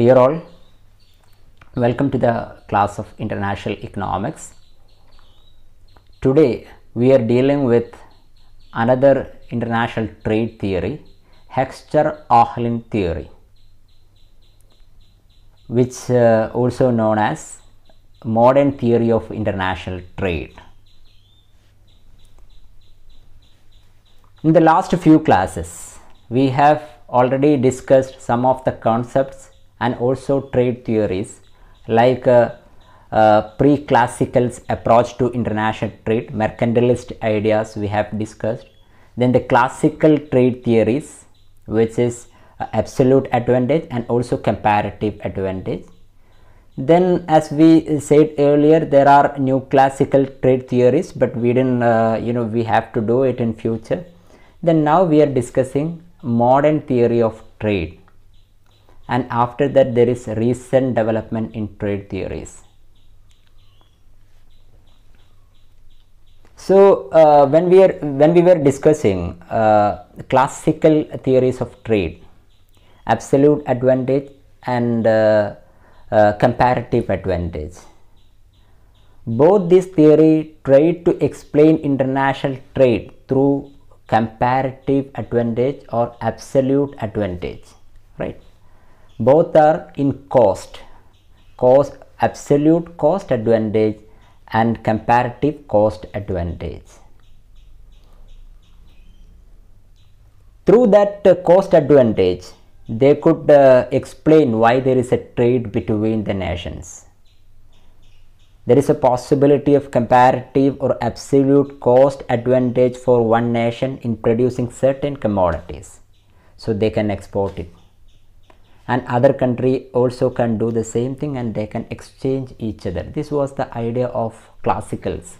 Dear all, welcome to the class of International Economics. Today we are dealing with another international trade theory, Hexter-Ohlin theory, which uh, also known as modern theory of international trade. In the last few classes, we have already discussed some of the concepts and also trade theories like uh, uh, pre-classical's approach to international trade, mercantilist ideas we have discussed. Then the classical trade theories, which is uh, absolute advantage and also comparative advantage. Then as we said earlier, there are new classical trade theories, but we didn't, uh, you know, we have to do it in future. Then now we are discussing modern theory of trade and after that there is recent development in trade theories. So uh, when we are when we were discussing uh, classical theories of trade, absolute advantage and uh, uh comparative advantage. Both these theory tried to explain international trade through comparative advantage or absolute advantage, right? both are in cost cost absolute cost advantage and comparative cost advantage through that uh, cost advantage they could uh, explain why there is a trade between the nations there is a possibility of comparative or absolute cost advantage for one nation in producing certain commodities so they can export it and other country also can do the same thing and they can exchange each other this was the idea of classicals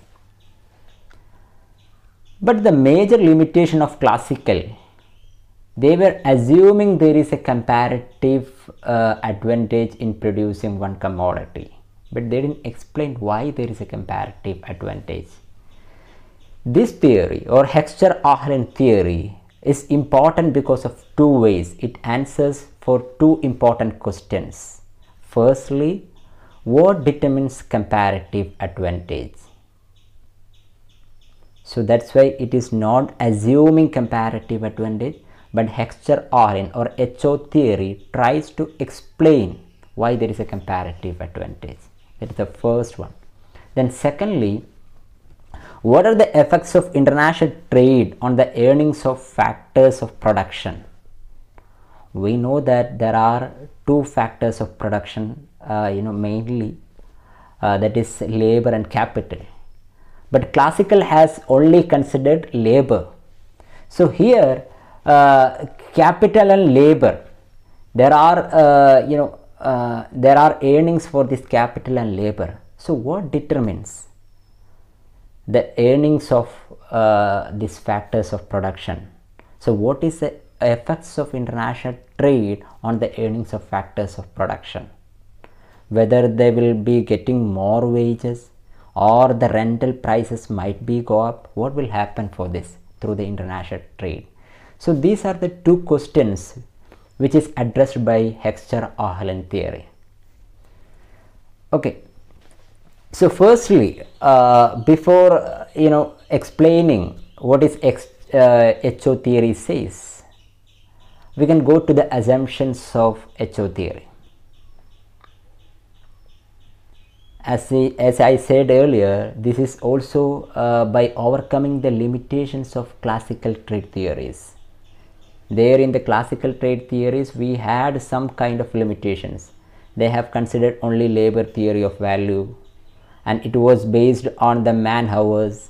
but the major limitation of classical they were assuming there is a comparative uh, advantage in producing one commodity but they didn't explain why there is a comparative advantage this theory or Hexter-Ahren theory is important because of two ways. It answers for two important questions. Firstly, what determines comparative advantage? So that's why it is not assuming comparative advantage, but Hexter-Arin or HO theory tries to explain why there is a comparative advantage. That is the first one. Then secondly, what are the effects of international trade on the earnings of factors of production? We know that there are two factors of production, uh, you know, mainly uh, that is labor and capital. But classical has only considered labor. So here, uh, capital and labor, there are, uh, you know, uh, there are earnings for this capital and labor. So what determines? the earnings of uh, these factors of production. So what is the effects of international trade on the earnings of factors of production? Whether they will be getting more wages or the rental prices might be go up, what will happen for this through the international trade? So these are the two questions which is addressed by Hexter-Ahlen theory. Okay, so firstly uh, before you know explaining what is ex uh, HO theory says we can go to the assumptions of HO theory as, the, as I said earlier this is also uh, by overcoming the limitations of classical trade theories there in the classical trade theories we had some kind of limitations they have considered only labor theory of value and it was based on the man hours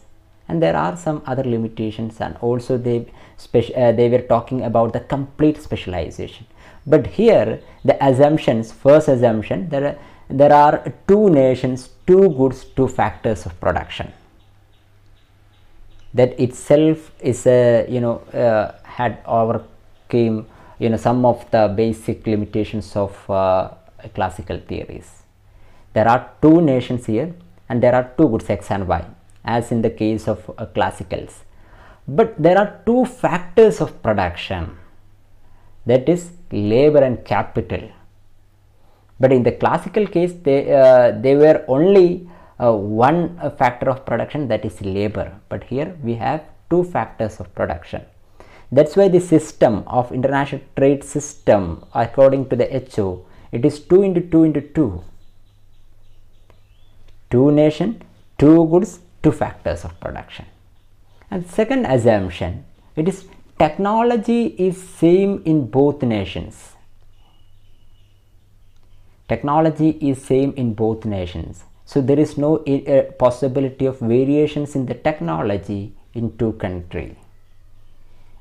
and there are some other limitations and also they speci- uh, they were talking about the complete specialization but here the assumptions first assumption there are, there are two nations two goods two factors of production that itself is a you know uh, had overcame you know some of the basic limitations of uh, classical theories there are two nations here and there are two goods X and Y as in the case of uh, classicals. But there are two factors of production that is labor and capital. But in the classical case they, uh, they were only uh, one uh, factor of production that is labor but here we have two factors of production. That's why the system of international trade system according to the HO it is 2 into 2 into 2 two nation, two goods, two factors of production. And second assumption, it is technology is same in both nations. Technology is same in both nations. So there is no eh, eh, possibility of variations in the technology in two countries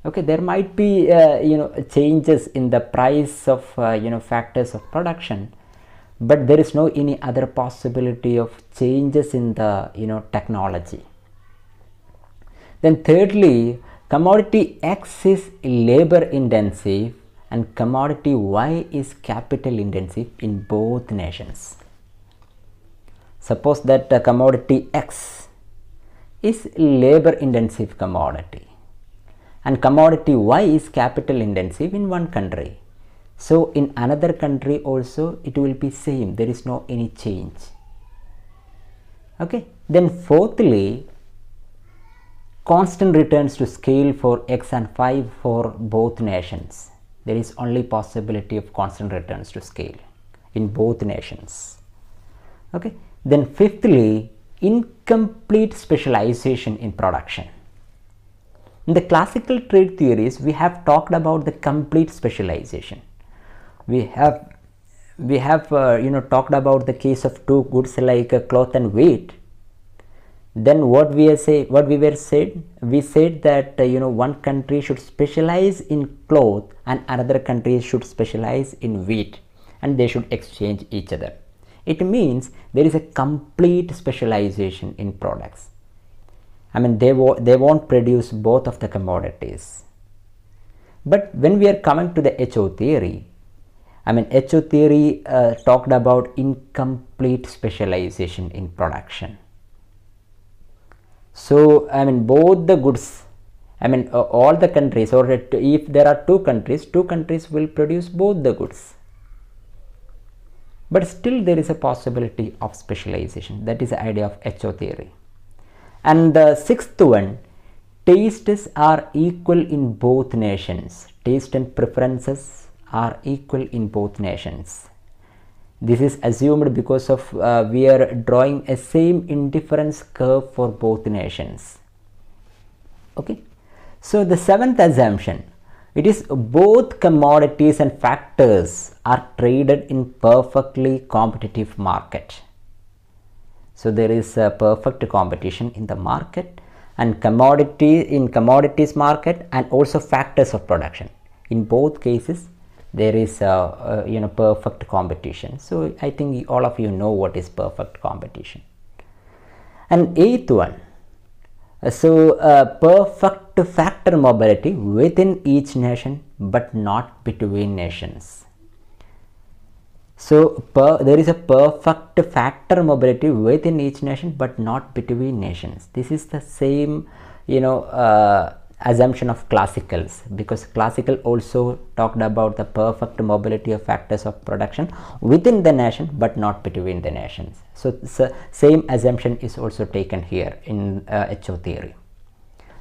okay there might be uh, you know changes in the price of uh, you know factors of production but there is no any other possibility of changes in the you know technology then thirdly commodity x is labor intensive and commodity y is capital intensive in both nations suppose that commodity x is labor intensive commodity and commodity y is capital intensive in one country so in another country also it will be same there is no any change okay then fourthly constant returns to scale for x and 5 for both nations there is only possibility of constant returns to scale in both nations okay then fifthly incomplete specialization in production in the classical trade theories we have talked about the complete specialization we have we have uh, you know talked about the case of two goods like cloth and wheat. then what we say what we were said we said that uh, you know one country should specialize in cloth and another country should specialize in wheat and they should exchange each other it means there is a complete specialization in products i mean they wo- they won't produce both of the commodities but when we are coming to the ho theory I mean, HO theory uh, talked about incomplete specialization in production. So, I mean, both the goods, I mean, uh, all the countries, or if there are two countries, two countries will produce both the goods. But still, there is a possibility of specialization. That is the idea of HO theory. And the sixth one, tastes are equal in both nations. Taste and preferences are equal in both nations. This is assumed because of uh, we are drawing a same indifference curve for both nations. Okay. So the seventh assumption, it is both commodities and factors are traded in perfectly competitive market. So there is a perfect competition in the market and commodity in commodities market and also factors of production. In both cases, there is a, a, you know perfect competition so i think all of you know what is perfect competition and eighth one uh, so uh, perfect factor mobility within each nation but not between nations so per, there is a perfect factor mobility within each nation but not between nations this is the same you know uh, assumption of classicals because classical also talked about the perfect mobility of factors of production within the nation but not between the nations so, so same assumption is also taken here in uh, ho theory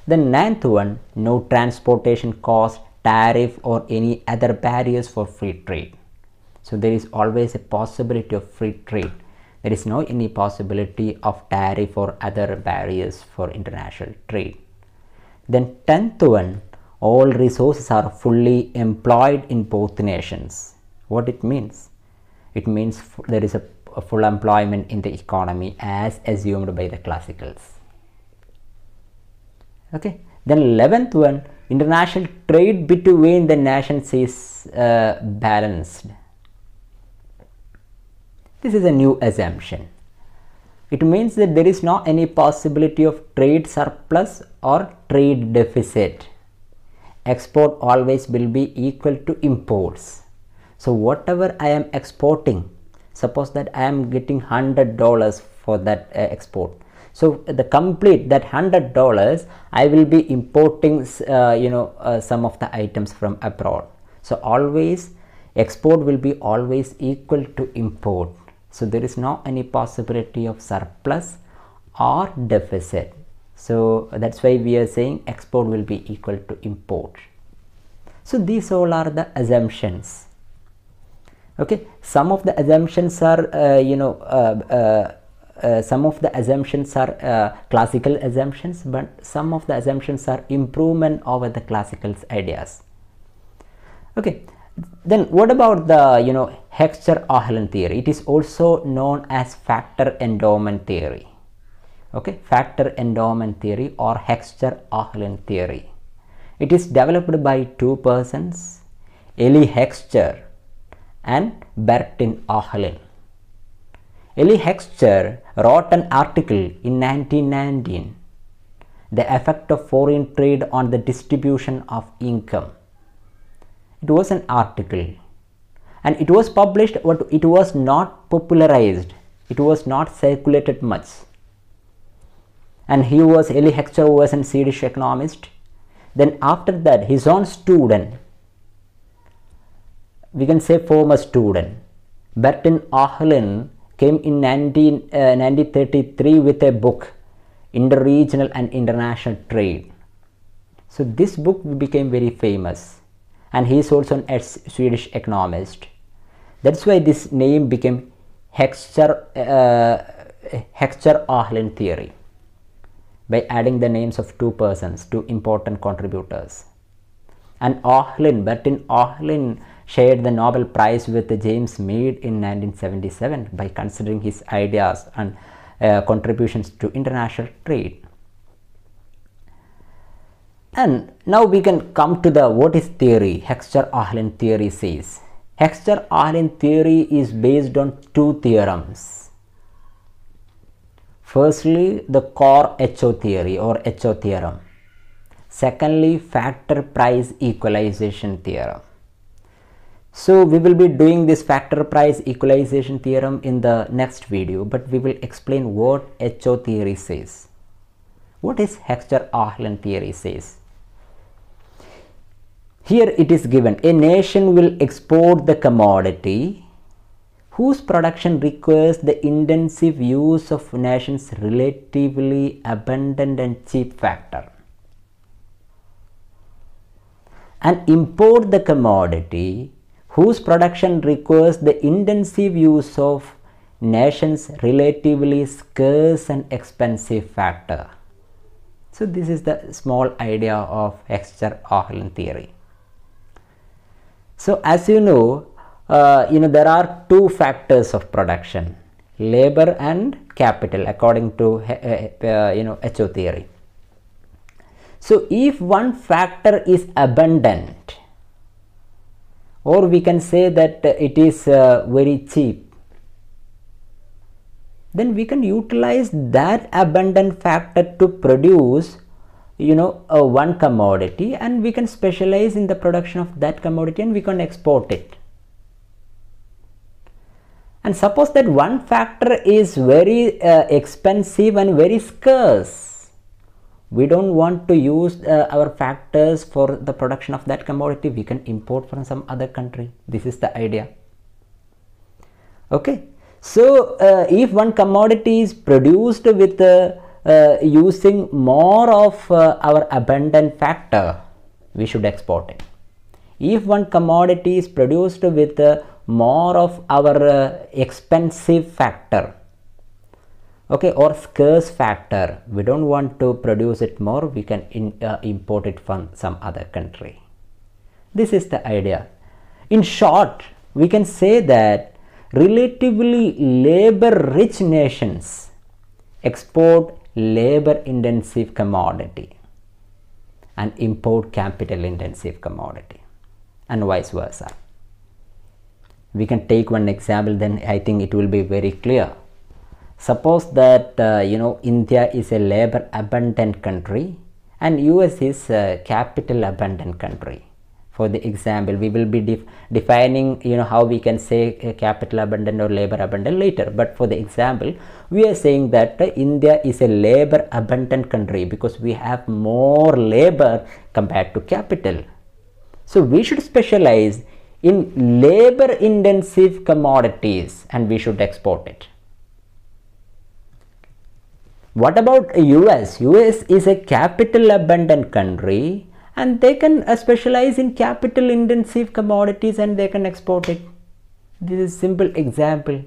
the ninth one no transportation cost tariff or any other barriers for free trade so there is always a possibility of free trade there is no any possibility of tariff or other barriers for international trade then 10th one, all resources are fully employed in both nations. What it means? It means there is a, a full employment in the economy as assumed by the classicals. Okay. Then 11th one, international trade between the nations is uh, balanced. This is a new assumption. It means that there is not any possibility of trade surplus or trade deficit export always will be equal to imports so whatever i am exporting suppose that i am getting 100 dollars for that uh, export so the complete that 100 dollars i will be importing uh, you know uh, some of the items from abroad so always export will be always equal to import so there is no any possibility of surplus or deficit so that's why we are saying export will be equal to import so these all are the assumptions okay some of the assumptions are uh, you know uh, uh, uh some of the assumptions are uh, classical assumptions but some of the assumptions are improvement over the classical ideas okay then what about the you know hexter-Ahlen theory it is also known as factor endowment theory okay factor endowment theory or hexter ahlen theory it is developed by two persons eli hexter and bertin ahlen eli hexter wrote an article in 1919 the effect of foreign trade on the distribution of income it was an article and it was published but it was not popularized it was not circulated much and he was Eli Hechter was a Swedish economist. Then after that, his own student, we can say former student, Bertin Ahlin came in 1933 uh, with a book, Interregional and International Trade. So this book became very famous and he is also a Swedish economist. That's why this name became Hechter, uh, Ahlin theory by adding the names of two persons, two important contributors. And Auhlin, Bertin Auhlin shared the Nobel Prize with James Mead in 1977 by considering his ideas and uh, contributions to international trade. And now we can come to the what is theory, Hexter-Ahlin theory says. Hexter-Ahlin theory is based on two theorems Firstly, the core HO theory or HO theorem. Secondly, factor price equalization theorem. So we will be doing this factor price equalization theorem in the next video, but we will explain what HO theory says. What is Hexter-Ahlen theory says? Here it is given, a nation will export the commodity whose production requires the intensive use of nation's relatively abundant and cheap factor and import the commodity whose production requires the intensive use of nation's relatively scarce and expensive factor. So this is the small idea of Exter-Ohlin theory. So as you know, uh, you know there are two factors of production labor and capital according to uh, uh you know HO theory. So if one factor is abundant or we can say that it is uh, very cheap then we can utilize that abundant factor to produce you know uh, one commodity and we can specialize in the production of that commodity and we can export it and suppose that one factor is very uh, expensive and very scarce we don't want to use uh, our factors for the production of that commodity we can import from some other country this is the idea okay so uh, if one commodity is produced with uh, uh, using more of uh, our abundant factor we should export it if one commodity is produced with more of our uh, expensive factor okay or scarce factor we don't want to produce it more we can in, uh, import it from some other country this is the idea in short we can say that relatively labor rich nations export labor intensive commodity and import capital intensive commodity and vice versa we can take one example then i think it will be very clear suppose that uh, you know india is a labor abundant country and us is a capital abundant country for the example we will be def defining you know how we can say capital abundant or labor abundant later but for the example we are saying that uh, india is a labor abundant country because we have more labor compared to capital so we should specialize in labor intensive commodities and we should export it. What about US? US is a capital abundant country and they can uh, specialize in capital intensive commodities and they can export it. This is simple example.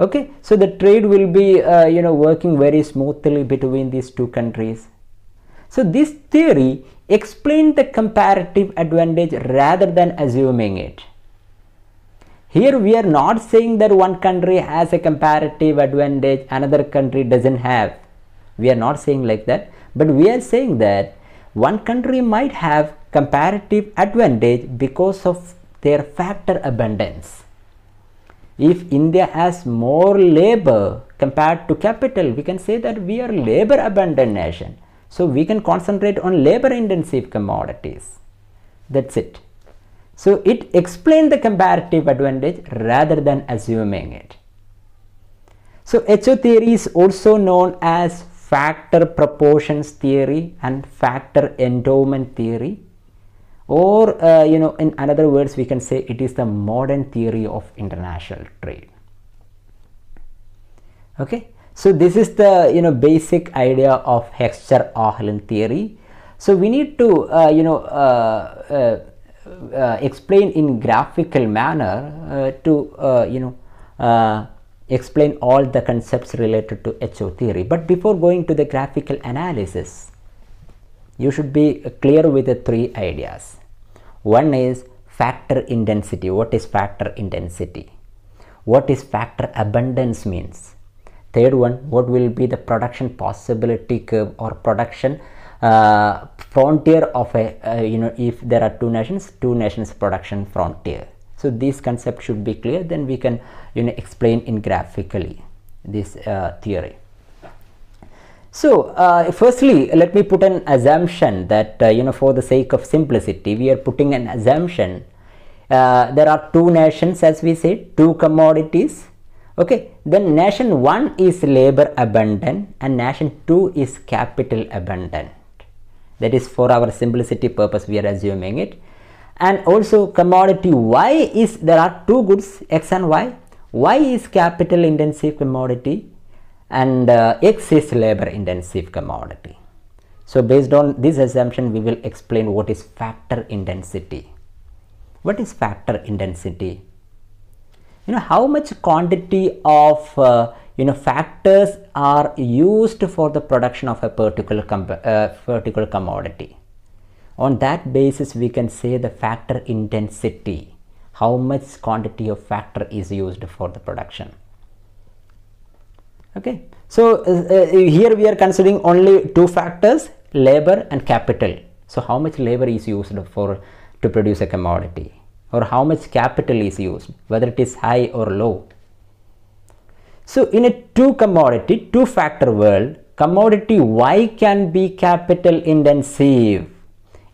Okay, so the trade will be uh, you know working very smoothly between these two countries. So this theory explain the comparative advantage rather than assuming it. Here we are not saying that one country has a comparative advantage, another country doesn't have. We are not saying like that, but we are saying that one country might have comparative advantage because of their factor abundance. If India has more labor compared to capital, we can say that we are labor abundant nation so we can concentrate on labor intensive commodities. That's it. So it explained the comparative advantage rather than assuming it. So HO theory is also known as factor proportions theory and factor endowment theory or uh, you know in another words we can say it is the modern theory of international trade. Okay. So this is the you know basic idea of Hexter Ahlen theory. So we need to uh, you know uh, uh, uh explain in graphical manner uh, to uh, you know explain all the concepts related to HO theory. But before going to the graphical analysis, you should be clear with the three ideas. One is factor intensity. What is factor intensity? What is factor abundance means? third one what will be the production possibility curve or production uh, frontier of a uh, you know if there are two nations two nations production frontier so this concept should be clear then we can you know explain in graphically this uh, theory so uh, firstly, let me put an assumption that, uh, you know, for the sake of simplicity, we are putting an assumption. Uh, there are two nations, as we said, two commodities, okay then nation 1 is labor abundant and nation 2 is capital abundant that is for our simplicity purpose we are assuming it and also commodity y is there are two goods x and y y is capital intensive commodity and uh, x is labor intensive commodity so based on this assumption we will explain what is factor intensity what is factor intensity you know how much quantity of uh, you know factors are used for the production of a particular uh, particular commodity on that basis we can say the factor intensity how much quantity of factor is used for the production okay so uh, uh here we are considering only two factors labor and capital so how much labor is used for to produce a commodity or how much capital is used, whether it is high or low. So in a two commodity, two factor world, commodity Y can be capital intensive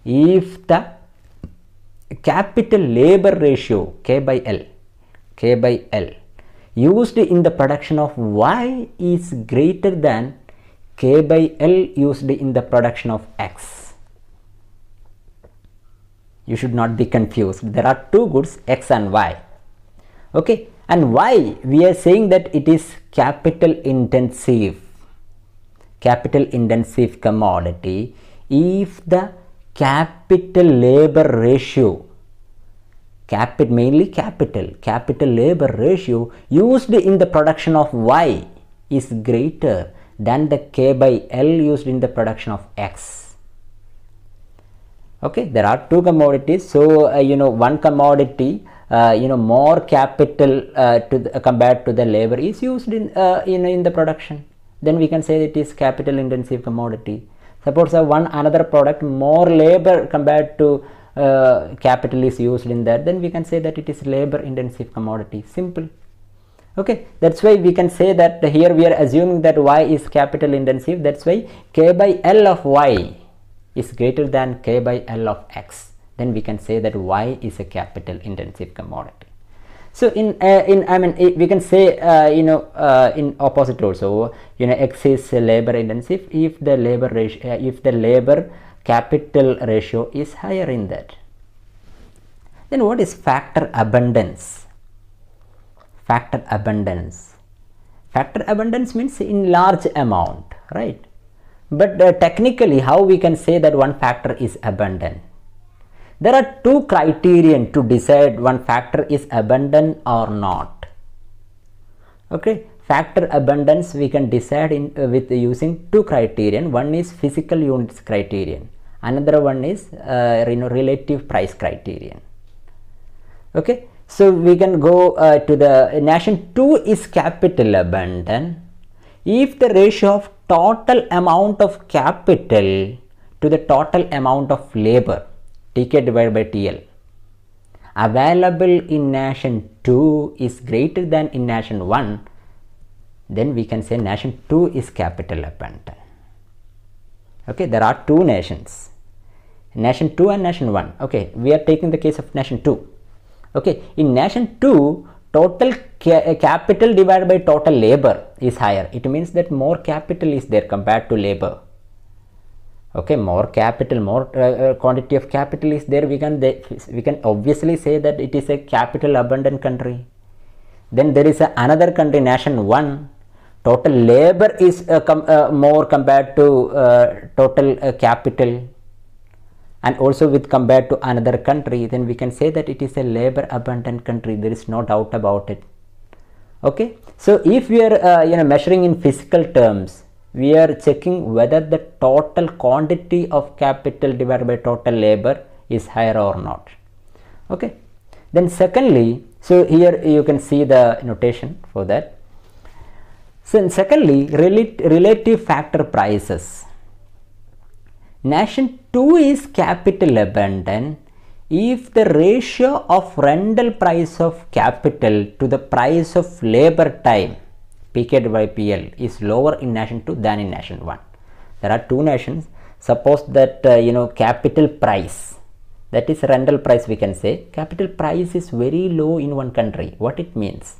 if the capital labor ratio K by L, K by L used in the production of Y is greater than K by L used in the production of X you should not be confused there are two goods x and y okay and why we are saying that it is capital intensive capital intensive commodity if the capital labor ratio mainly capital capital labor ratio used in the production of y is greater than the k by l used in the production of x okay there are two commodities so uh, you know one commodity uh, you know more capital uh, to the, uh, compared to the labor is used in uh, in in the production then we can say it is capital intensive commodity suppose uh, one another product more labor compared to capital is used in that then we can say that it is labor intensive commodity simple okay that's why we can say that here we are assuming that y is capital intensive that's why k by l of y is greater than k by L of x, then we can say that y is a capital intensive commodity. So in uh, in I mean we can say uh, you know uh, in opposite also you know x is labor intensive if the labor ratio uh, if the labor capital ratio is higher in that. Then what is factor abundance? Factor abundance. Factor abundance means in large amount, right? But uh, technically, how we can say that one factor is abundant? There are two criterion to decide one factor is abundant or not. Okay, factor abundance we can decide in, uh, with using two criterion. One is physical units criterion. Another one is uh, you know, relative price criterion. Okay, so we can go uh, to the nation 2 is capital abundant if the ratio of total amount of capital to the total amount of labor TK divided by TL available in nation 2 is greater than in nation 1 then we can say nation 2 is capital abundant okay there are two nations nation 2 and nation 1 okay we are taking the case of nation 2 okay in nation 2 total uh, capital divided by total labor is higher. It means that more capital is there compared to labor. Okay, more capital, more uh, uh quantity of capital is there. We can we can obviously say that it is a capital abundant country. Then there is a, another country, nation one. Total labor is uh, com uh, more compared to uh, total capital and also with compared to another country then we can say that it is a labor abundant country there is no doubt about it okay so if we are uh, you know measuring in physical terms we are checking whether the total quantity of capital divided by total labor is higher or not okay then secondly so here you can see the notation for that so secondly relative factor prices nation 2 is capital abundant if the ratio of rental price of capital to the price of labor time PK by PL is lower in nation 2 than in nation 1. There are two nations. Suppose that uh, you know capital price that is rental price we can say capital price is very low in one country. What it means?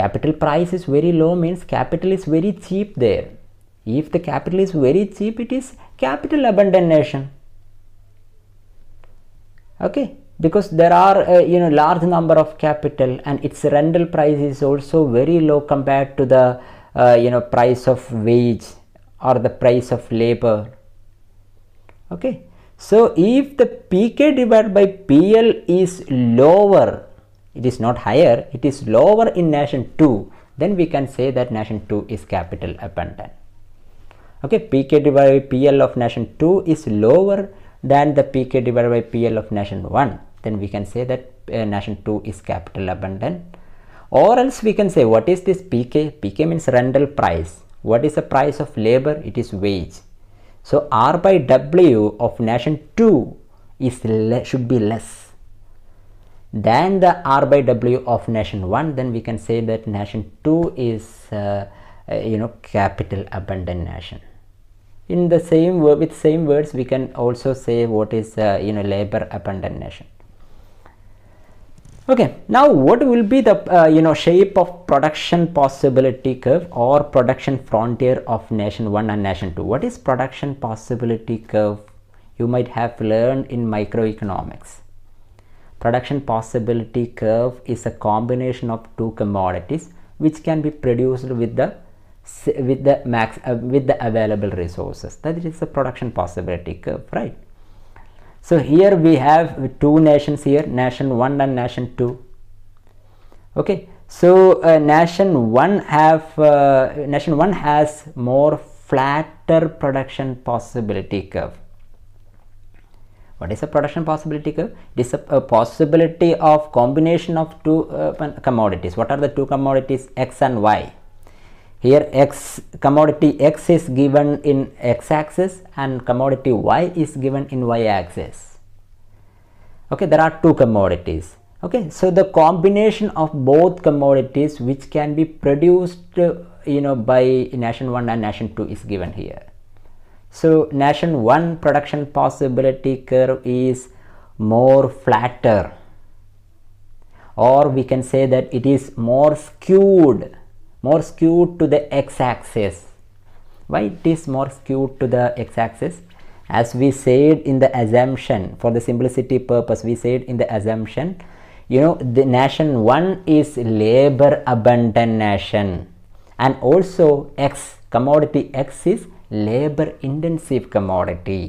Capital price is very low means capital is very cheap there if the capital is very cheap, it is capital abundant nation. Okay, because there are a uh, you know large number of capital and its rental price is also very low compared to the uh, you know price of wage or the price of labor. Okay, so if the PK divided by PL is lower, it is not higher, it is lower in nation 2, then we can say that nation 2 is capital abundant okay pk divided by pl of nation 2 is lower than the pk divided by pl of nation 1 then we can say that uh, nation 2 is capital abundant or else we can say what is this pk pk means rental price what is the price of labor it is wage so r by w of nation 2 is should be less than the r by w of nation 1 then we can say that nation 2 is uh, uh you know capital abundant nation in the same with same words we can also say what is uh, you know labor abundant nation okay now what will be the uh, you know shape of production possibility curve or production frontier of nation 1 and nation 2 what is production possibility curve you might have learned in microeconomics production possibility curve is a combination of two commodities which can be produced with the with the max uh, with the available resources that is the production possibility curve right so here we have two nations here nation 1 and nation 2 okay so uh, nation 1 have uh, nation 1 has more flatter production possibility curve what is a production possibility curve it is a, a possibility of combination of two uh, commodities what are the two commodities x and y here x commodity x is given in x axis and commodity y is given in y axis okay there are two commodities okay so the combination of both commodities which can be produced uh, you know by nation 1 and nation 2 is given here so nation 1 production possibility curve is more flatter or we can say that it is more skewed more skewed to the x-axis why it is more skewed to the x-axis as we said in the assumption for the simplicity purpose we said in the assumption you know the nation one is labor abundant nation and also x commodity x is labor intensive commodity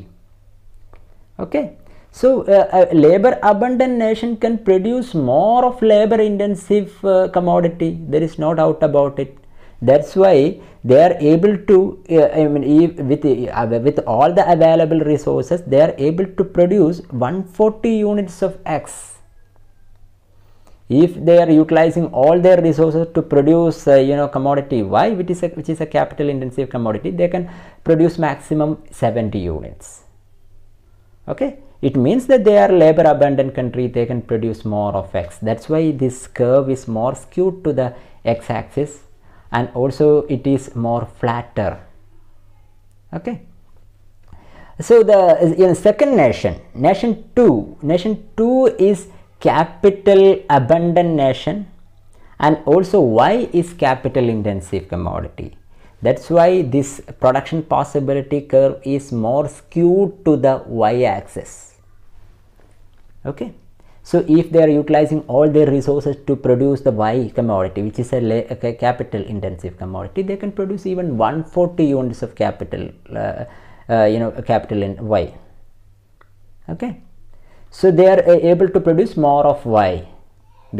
okay so, uh, a uh, labor abundant nation can produce more of labor intensive uh, commodity. There is no doubt about it. That's why they are able to, uh, I mean, with, uh, uh, with all the available resources, they are able to produce 140 units of X. If they are utilizing all their resources to produce, you know, commodity Y, which is a, which is a capital intensive commodity, they can produce maximum 70 units. Okay it means that they are labor abundant country they can produce more of x that's why this curve is more skewed to the x axis and also it is more flatter okay so the you know, second nation nation 2 nation 2 is capital abundant nation and also y is capital intensive commodity that's why this production possibility curve is more skewed to the y axis okay so if they are utilizing all their resources to produce the y commodity which is a, a capital intensive commodity they can produce even 140 units of capital uh, uh, you know capital in y okay so they are uh, able to produce more of y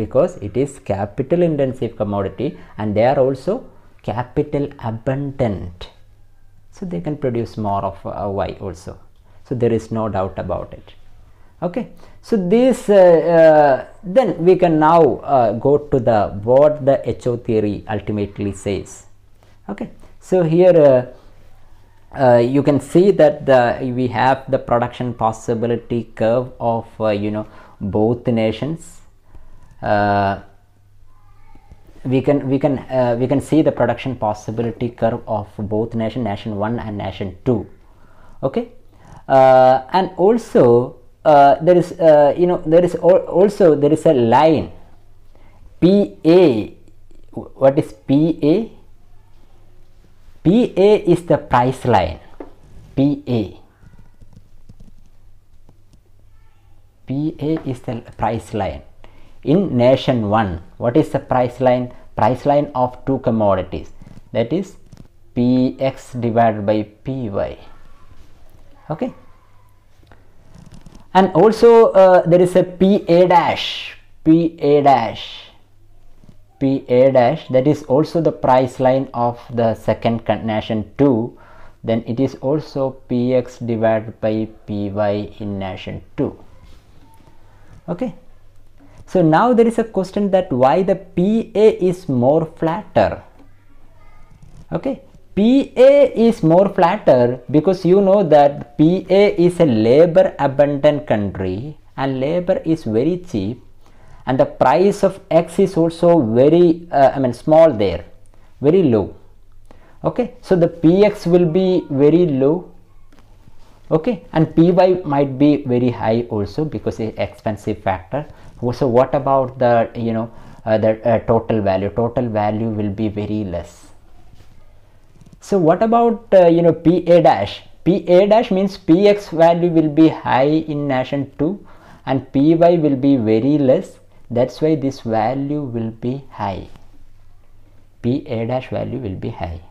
because it is capital intensive commodity and they are also capital abundant so they can produce more of uh, y also so there is no doubt about it okay so this uh, uh, then we can now uh, go to the what the ho theory ultimately says okay so here uh, uh, you can see that the, we have the production possibility curve of uh, you know both nations we can we can we can see the production possibility curve of both nation nation 1 and nation 2 okay and also uh, there is uh, you know there is also there is a line PA what is PA PA is the price line PA PA is the price line in nation 1 what is the price line price line of two commodities that is px divided by py okay and also uh, there is a PA dash, PA dash, PA dash that is also the price line of the second nation 2 then it is also px divided by py in nation 2 okay so now there is a question that why the PA is more flatter okay PA is more flatter because you know that PA is a labor abundant country and labor is very cheap and the price of X is also very uh, I mean small there very low okay so the PX will be very low okay and PY might be very high also because it's expensive factor so what about the you know uh, the uh, total value total value will be very less so what about uh, you know PA dash? PA dash means PX value will be high in nation 2 and PY will be very less. That's why this value will be high. PA dash value will be high.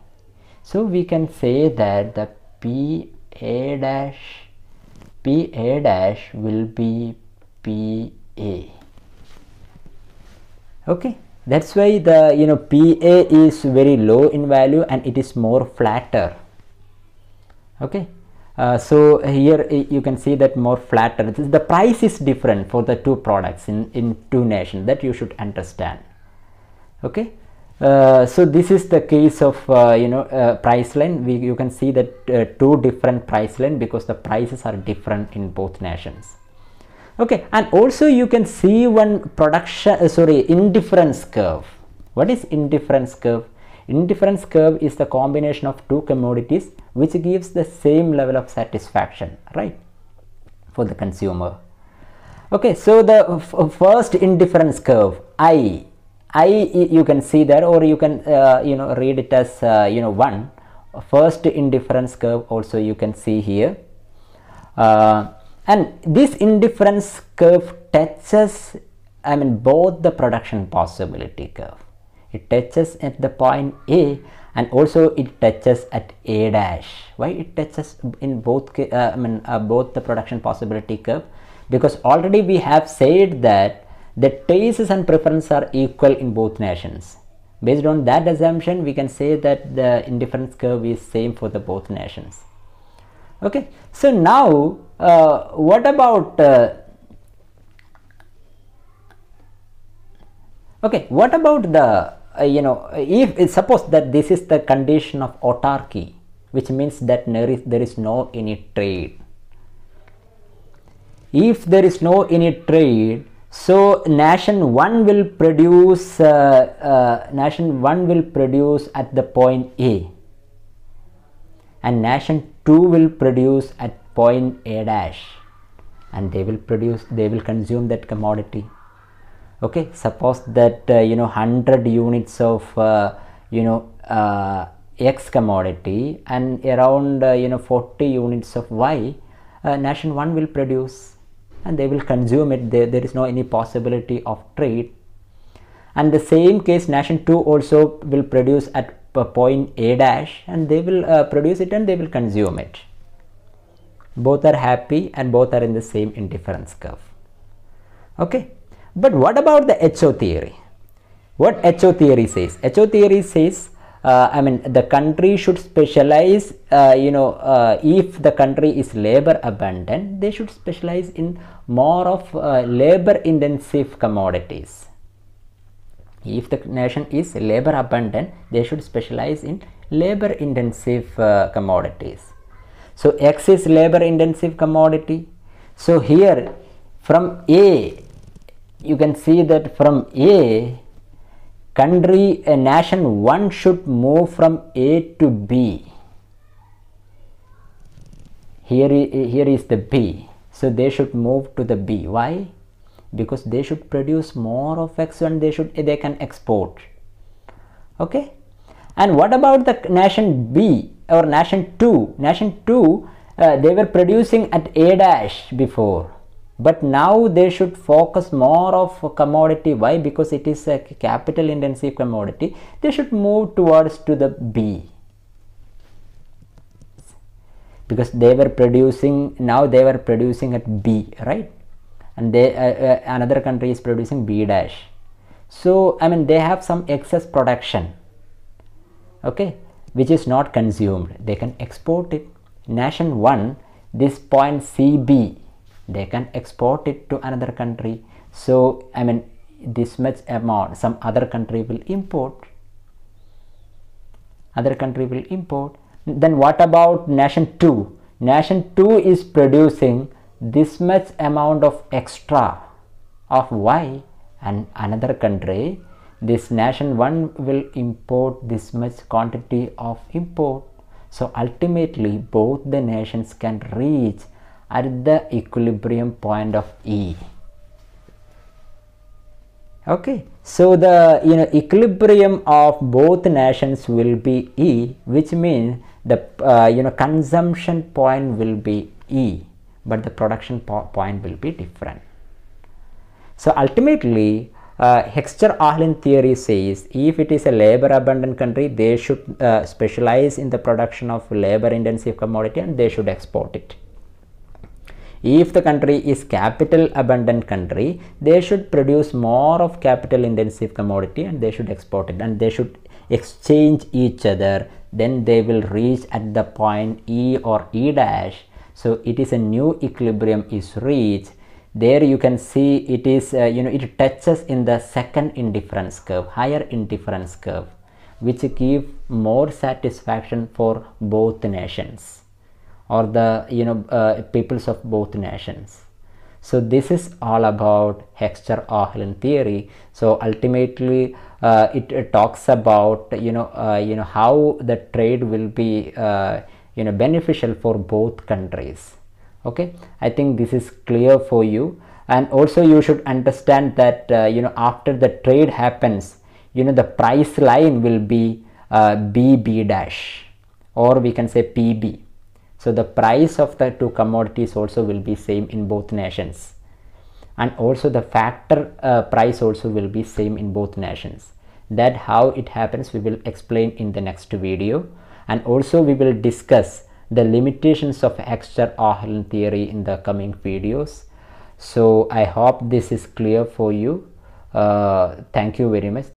So we can say that the PA dash PA dash will be PA. Okay that's why the you know pa is very low in value and it is more flatter okay uh, so here you can see that more flatter the price is different for the two products in in two nations that you should understand okay uh, so this is the case of uh, you know uh, price line we you can see that uh, two different price line because the prices are different in both nations okay and also you can see one production uh, sorry indifference curve what is indifference curve indifference curve is the combination of two commodities which gives the same level of satisfaction right for the consumer okay so the uh, first indifference curve i i you can see there or you can uh, you know read it as uh, you know one first indifference curve also you can see here uh, and this indifference curve touches I mean both the production possibility curve it touches at the point A and also it touches at A dash why it touches in both uh, I mean uh, both the production possibility curve because already we have said that the tastes and preference are equal in both nations based on that assumption we can say that the indifference curve is same for the both nations okay so now uh, what about uh, okay what about the uh, you know if suppose that this is the condition of autarky which means that there is, there is no any trade if there is no any trade so nation 1 will produce uh, uh, nation 1 will produce at the point a and nation 2 will produce at point a dash and they will produce they will consume that commodity okay suppose that uh, you know 100 units of uh, you know uh, x commodity and around uh, you know 40 units of y uh, nation 1 will produce and they will consume it there, there is no any possibility of trade and the same case nation 2 also will produce at point A dash and they will uh, produce it and they will consume it. Both are happy and both are in the same indifference curve. Okay. But what about the HO theory? What HO theory says? HO theory says uh, I mean the country should specialize uh, you know uh, if the country is labor abundant they should specialize in more of uh, labor intensive commodities if the nation is labor abundant they should specialize in labor intensive uh, commodities so x is labor intensive commodity so here from a you can see that from a country a nation one should move from a to b here here is the b so they should move to the b why because they should produce more of x and they should they can export okay and what about the nation b or nation 2 nation 2 uh, they were producing at a dash before but now they should focus more of commodity why because it is a capital intensive commodity they should move towards to the b because they were producing now they were producing at b right and they uh, uh, another country is producing b dash so i mean they have some excess production okay which is not consumed they can export it nation 1 this point cb they can export it to another country so i mean this much amount some other country will import other country will import then what about nation 2 nation 2 is producing this much amount of extra of y and another country this nation one will import this much quantity of import so ultimately both the nations can reach at the equilibrium point of e okay so the you know equilibrium of both nations will be e which means the uh, you know consumption point will be e but the production po point will be different. So ultimately, uh, Hexter Ahlin theory says if it is a labor abundant country, they should uh, specialize in the production of labor intensive commodity and they should export it. If the country is capital abundant country, they should produce more of capital intensive commodity and they should export it and they should exchange each other. Then they will reach at the point E or E dash so it is a new equilibrium is reached there you can see it is uh, you know it touches in the second indifference curve higher indifference curve which give more satisfaction for both nations or the you know uh, peoples of both nations so this is all about hexter Ohlin theory so ultimately uh, it, it, talks about you know uh, you know how the trade will be uh, you know beneficial for both countries okay i think this is clear for you and also you should understand that uh, you know after the trade happens you know the price line will be uh, bb dash or we can say pb so the price of the two commodities also will be same in both nations and also the factor uh, price also will be same in both nations that how it happens we will explain in the next video and also we will discuss the limitations of extra Ahlen theory in the coming videos. So I hope this is clear for you. Uh, thank you very much.